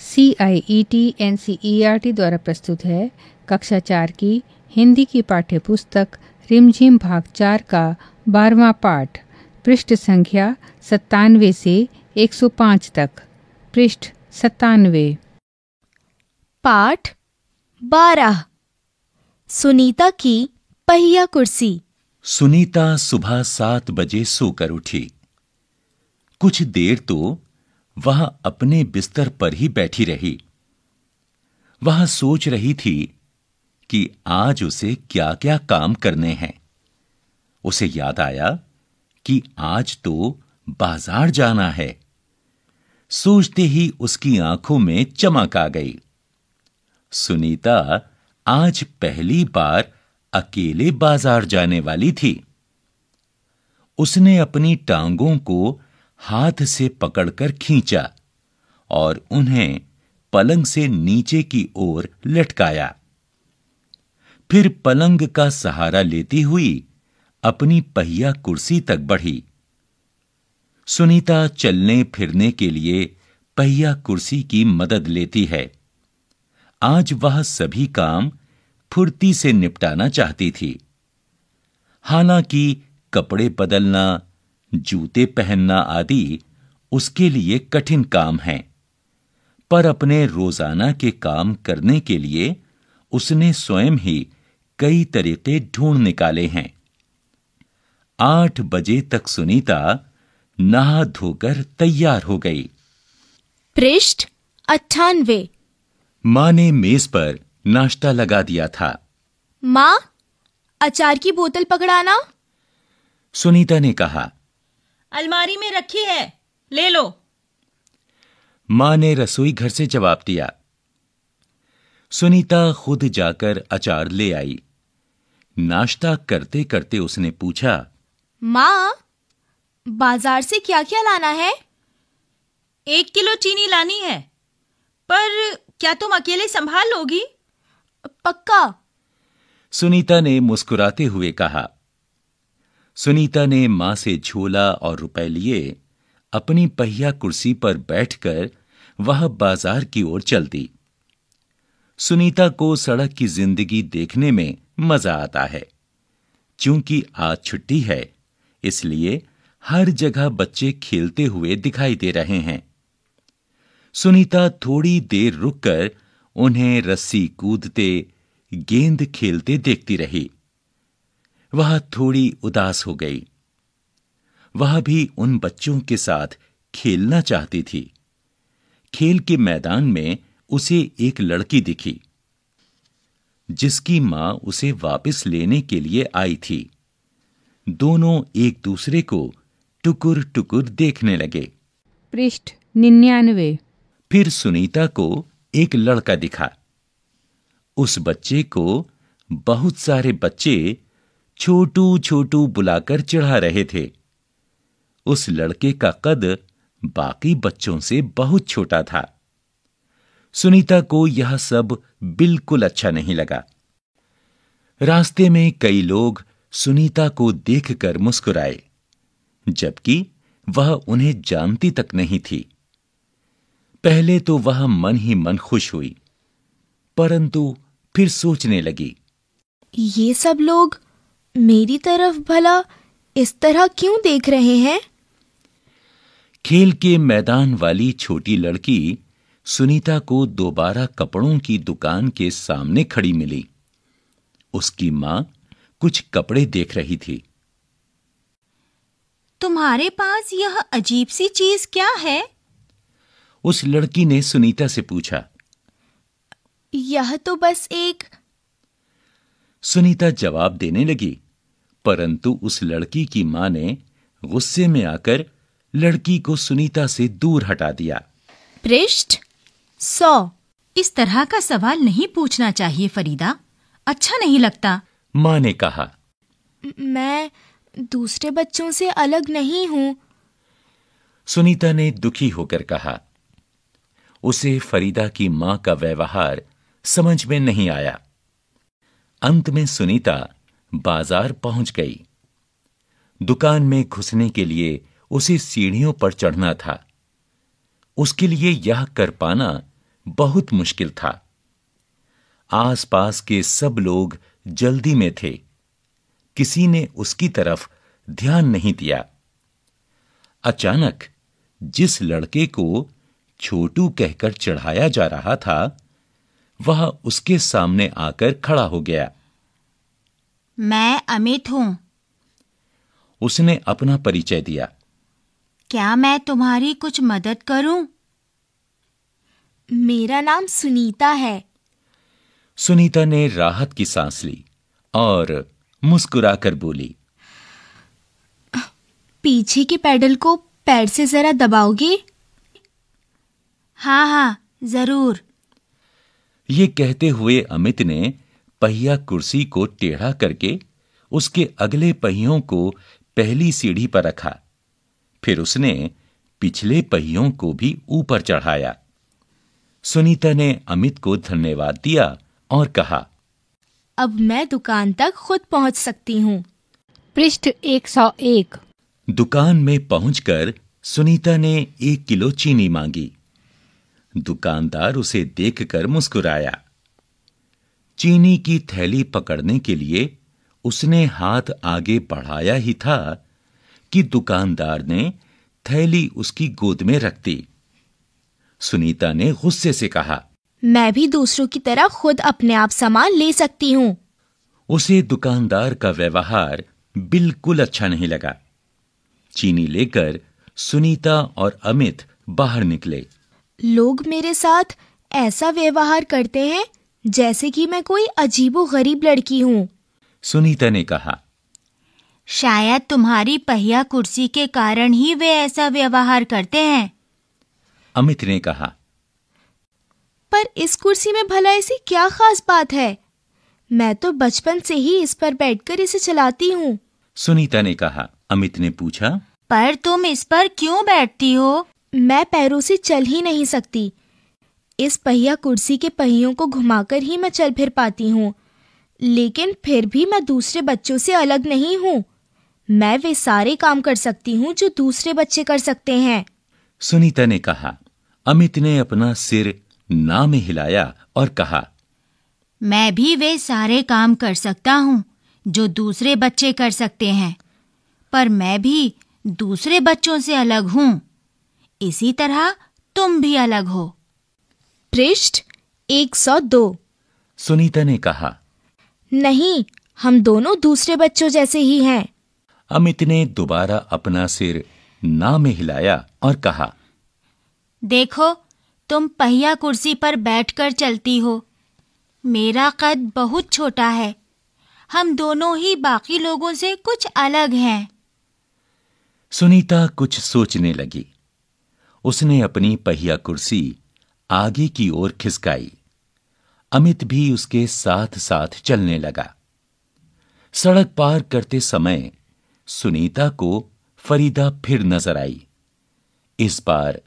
C I E T N C E R T द्वारा प्रस्तुत है कक्षा चार की हिंदी की पाठ्य पुस्तक रिमझिम भाग चार का बारवा पाठ पृष्ठ संख्या सत्तानवे से एक सौ पाँच तक पृष्ठ सत्तानवे पाठ बारह सुनीता की पहिया कुर्सी सुनीता सुबह सात बजे सोकर उठी कुछ देर तो वह अपने बिस्तर पर ही बैठी रही वह सोच रही थी कि आज उसे क्या क्या काम करने हैं उसे याद आया कि आज तो बाजार जाना है सोचते ही उसकी आंखों में चमक आ गई सुनीता आज पहली बार अकेले बाजार जाने वाली थी उसने अपनी टांगों को हाथ से पकड़कर खींचा और उन्हें पलंग से नीचे की ओर लटकाया फिर पलंग का सहारा लेती हुई अपनी पहिया कुर्सी तक बढ़ी सुनीता चलने फिरने के लिए पहिया कुर्सी की मदद लेती है आज वह सभी काम फुर्ती से निपटाना चाहती थी हालांकि कपड़े बदलना जूते पहनना आदि उसके लिए कठिन काम हैं पर अपने रोजाना के काम करने के लिए उसने स्वयं ही कई तरीके ढूंढ निकाले हैं आठ बजे तक सुनीता नहा धोकर तैयार हो गई पृष्ठ अट्ठानवे माँ ने मेज पर नाश्ता लगा दिया था माँ अचार की बोतल पकड़ाना सुनीता ने कहा अलमारी में रखी है ले लो मां ने रसोई घर से जवाब दिया सुनीता खुद जाकर अचार ले आई नाश्ता करते करते उसने पूछा माँ बाजार से क्या क्या लाना है एक किलो चीनी लानी है पर क्या तुम अकेले संभाल लोगी पक्का सुनीता ने मुस्कुराते हुए कहा सुनीता ने मां से झोला और रुपए लिए अपनी पहिया कुर्सी पर बैठकर वह बाजार की ओर चल दी सुनीता को सड़क की जिंदगी देखने में मजा आता है क्योंकि आज छुट्टी है इसलिए हर जगह बच्चे खेलते हुए दिखाई दे रहे हैं सुनीता थोड़ी देर रुककर उन्हें रस्सी कूदते गेंद खेलते देखती रही वह थोड़ी उदास हो गई वह भी उन बच्चों के साथ खेलना चाहती थी खेल के मैदान में उसे एक लड़की दिखी जिसकी मां उसे वापस लेने के लिए आई थी दोनों एक दूसरे को टुकुर टुकुर देखने लगे पृष्ठ निन्यानवे फिर सुनीता को एक लड़का दिखा उस बच्चे को बहुत सारे बच्चे छोटू छोटू बुलाकर चिढ़ा रहे थे उस लड़के का कद बाकी बच्चों से बहुत छोटा था सुनीता को यह सब बिल्कुल अच्छा नहीं लगा रास्ते में कई लोग सुनीता को देखकर मुस्कुराए जबकि वह उन्हें जानती तक नहीं थी पहले तो वह मन ही मन खुश हुई परंतु फिर सोचने लगी ये सब लोग मेरी तरफ भला इस तरह क्यों देख रहे हैं खेल के मैदान वाली छोटी लड़की सुनीता को दोबारा कपड़ों की दुकान के सामने खड़ी मिली उसकी मां कुछ कपड़े देख रही थी तुम्हारे पास यह अजीब सी चीज क्या है उस लड़की ने सुनीता से पूछा यह तो बस एक सुनीता जवाब देने लगी परंतु उस लड़की की मां ने गुस्से में आकर लड़की को सुनीता से दूर हटा दिया पृष्ठ सौ इस तरह का सवाल नहीं पूछना चाहिए फरीदा अच्छा नहीं लगता माँ ने कहा मैं दूसरे बच्चों से अलग नहीं हूँ सुनीता ने दुखी होकर कहा उसे फरीदा की माँ का व्यवहार समझ में नहीं आया अंत में सुनीता बाजार पहुंच गई दुकान में घुसने के लिए उसे सीढ़ियों पर चढ़ना था उसके लिए यह कर पाना बहुत मुश्किल था आसपास के सब लोग जल्दी में थे किसी ने उसकी तरफ ध्यान नहीं दिया अचानक जिस लड़के को छोटू कहकर चढ़ाया जा रहा था वह उसके सामने आकर खड़ा हो गया मैं अमित हूँ उसने अपना परिचय दिया क्या मैं तुम्हारी कुछ मदद करूं? मेरा नाम सुनीता है सुनीता ने राहत की सांस ली और मुस्कुराकर बोली पीछे के पैडल को पैर से जरा दबाओगे हाँ हाँ जरूर ये कहते हुए अमित ने पहिया कुर्सी को टेढ़ा करके उसके अगले पहियों को पहली सीढ़ी पर रखा फिर उसने पिछले पहियों को भी ऊपर चढ़ाया सुनीता ने अमित को धन्यवाद दिया और कहा अब मैं दुकान तक खुद पहुंच सकती हूँ पृष्ठ 101 दुकान में पहुंचकर सुनीता ने एक किलो चीनी मांगी दुकानदार उसे देखकर मुस्कुराया चीनी की थैली पकड़ने के लिए उसने हाथ आगे बढ़ाया ही था कि दुकानदार ने थैली उसकी गोद में रख दी सुनीता ने गुस्से से कहा मैं भी दूसरों की तरह खुद अपने आप सामान ले सकती हूँ उसे दुकानदार का व्यवहार बिल्कुल अच्छा नहीं लगा चीनी लेकर सुनीता और अमित बाहर निकले लोग मेरे साथ ऐसा व्यवहार करते हैं जैसे कि मैं कोई अजीबो गरीब लड़की हूँ सुनीता ने कहा शायद तुम्हारी पहिया कुर्सी के कारण ही वे ऐसा व्यवहार करते हैं अमित ने कहा पर इस कुर्सी में भला ऐसी क्या खास बात है मैं तो बचपन से ही इस पर बैठकर इसे चलाती हूँ सुनीता ने कहा अमित ने पूछा पर तुम इस पर क्यों बैठती हो मैं पैरों से चल ही नहीं सकती इस पहिया कुर्सी के पहियों को घुमाकर ही मैं चल फिर पाती हूँ लेकिन फिर भी मैं दूसरे बच्चों से अलग नहीं हूँ मैं वे सारे काम कर सकती हूँ जो दूसरे बच्चे कर सकते हैं सुनीता ने कहा अमित ने अपना सिर ना में हिलाया और कहा मैं भी वे सारे काम कर सकता हूँ जो दूसरे बच्चे कर सकते हैं पर मैं भी दूसरे बच्चों से अलग हूँ इसी तरह तुम भी अलग हो पृष्ठ 102 सुनीता ने कहा नहीं हम दोनों दूसरे बच्चों जैसे ही हैं अमित ने दोबारा अपना सिर ना में हिलाया और कहा देखो तुम पहिया कुर्सी पर बैठकर चलती हो मेरा कद बहुत छोटा है हम दोनों ही बाकी लोगों से कुछ अलग हैं सुनीता कुछ सोचने लगी उसने अपनी पहिया कुर्सी आगे की ओर खिसकाई अमित भी उसके साथ साथ चलने लगा सड़क पार करते समय सुनीता को फरीदा फिर नजर आई इस बार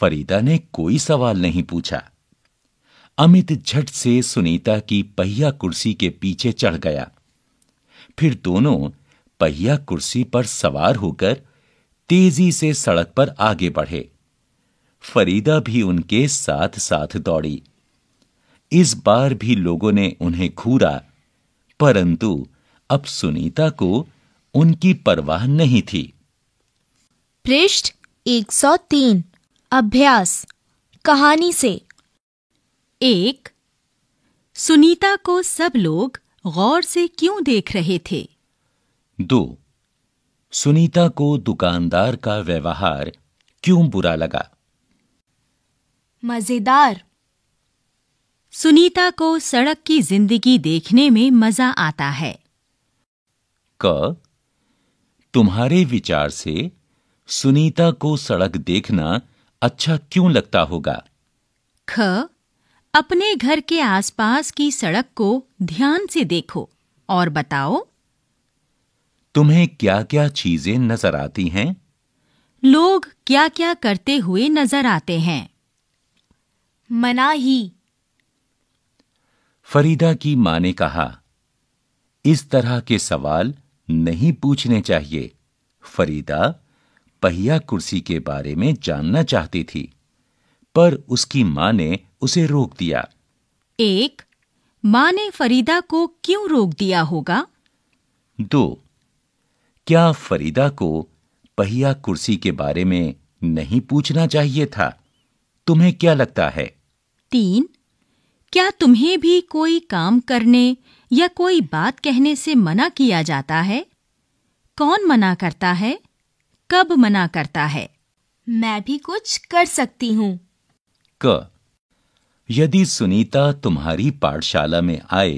फरीदा ने कोई सवाल नहीं पूछा अमित झट से सुनीता की पहिया कुर्सी के पीछे चढ़ गया फिर दोनों पहिया कुर्सी पर सवार होकर तेजी से सड़क पर आगे बढ़े फरीदा भी उनके साथ साथ दौड़ी इस बार भी लोगों ने उन्हें घूरा परंतु अब सुनीता को उनकी परवाह नहीं थी पृष्ठ 103 अभ्यास कहानी से एक सुनीता को सब लोग गौर से क्यों देख रहे थे दो सुनीता को दुकानदार का व्यवहार क्यों बुरा लगा मजेदार सुनीता को सड़क की जिंदगी देखने में मजा आता है क तुम्हारे विचार से सुनीता को सड़क देखना अच्छा क्यों लगता होगा ख अपने घर के आसपास की सड़क को ध्यान से देखो और बताओ तुम्हें क्या-क्या चीजें नजर आती हैं लोग क्या-क्या करते हुए नजर आते हैं मनाही फरीदा की मां ने कहा इस तरह के सवाल नहीं पूछने चाहिए फरीदा पहिया कुर्सी के बारे में जानना चाहती थी पर उसकी मां ने उसे रोक दिया एक मां ने फरीदा को क्यों रोक दिया होगा दो क्या फरीदा को पहिया कुर्सी के बारे में नहीं पूछना चाहिए था तुम्हें क्या लगता है तीन क्या तुम्हें भी कोई काम करने या कोई बात कहने से मना किया जाता है कौन मना करता है कब मना करता है मैं भी कुछ कर सकती हूँ क यदि सुनीता तुम्हारी पाठशाला में आए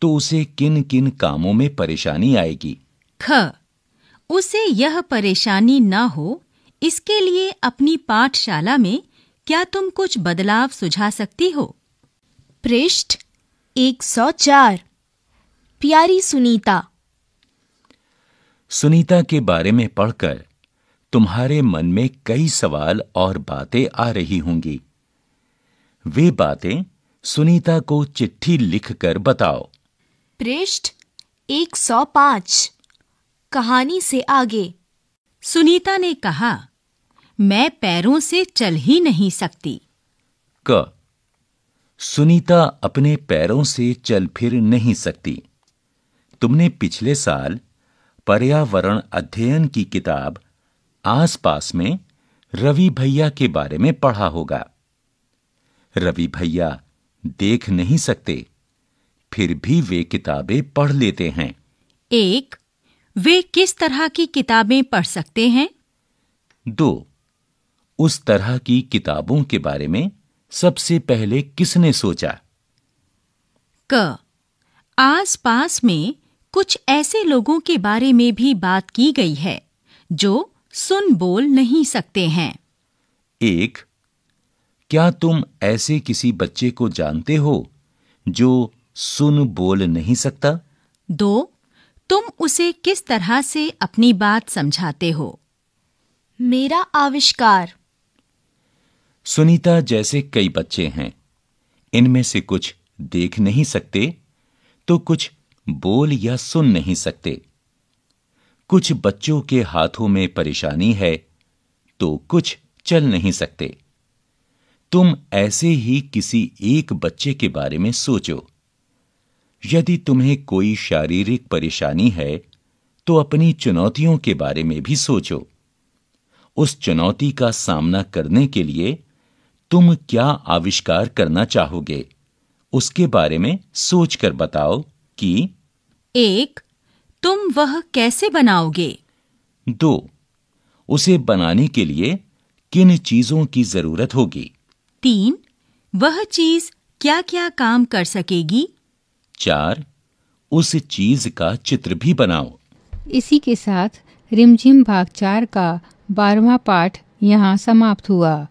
तो उसे किन किन कामों में परेशानी आएगी ख उसे यह परेशानी न हो इसके लिए अपनी पाठशाला में क्या तुम कुछ बदलाव सुझा सकती हो पृष्ठ 104 प्यारी सुनीता सुनीता के बारे में पढ़कर तुम्हारे मन में कई सवाल और बातें आ रही होंगी वे बातें सुनीता को चिट्ठी लिखकर बताओ पृष्ठ 105 कहानी से आगे सुनीता ने कहा मैं पैरों से चल ही नहीं सकती क सुनीता अपने पैरों से चल फिर नहीं सकती तुमने पिछले साल पर्यावरण अध्ययन की किताब आसपास में रवि भैया के बारे में पढ़ा होगा रवि भैया देख नहीं सकते फिर भी वे किताबें पढ़ लेते हैं एक वे किस तरह की किताबें पढ़ सकते हैं दो उस तरह की किताबों के बारे में सबसे पहले किसने सोचा क आसपास में कुछ ऐसे लोगों के बारे में भी बात की गई है जो सुन बोल नहीं सकते हैं एक क्या तुम ऐसे किसी बच्चे को जानते हो जो सुन बोल नहीं सकता दो तुम उसे किस तरह से अपनी बात समझाते हो मेरा आविष्कार सुनीता जैसे कई बच्चे हैं इनमें से कुछ देख नहीं सकते तो कुछ बोल या सुन नहीं सकते कुछ बच्चों के हाथों में परेशानी है तो कुछ चल नहीं सकते तुम ऐसे ही किसी एक बच्चे के बारे में सोचो यदि तुम्हें कोई शारीरिक परेशानी है तो अपनी चुनौतियों के बारे में भी सोचो उस चुनौती का सामना करने के लिए तुम क्या आविष्कार करना चाहोगे उसके बारे में सोचकर बताओ कि एक तुम वह कैसे बनाओगे दो उसे बनाने के लिए किन चीजों की जरूरत होगी तीन वह चीज क्या क्या काम कर सकेगी चार उस चीज का चित्र भी बनाओ इसी के साथ रिमझिम भाग चार का बारवा पाठ यहाँ समाप्त हुआ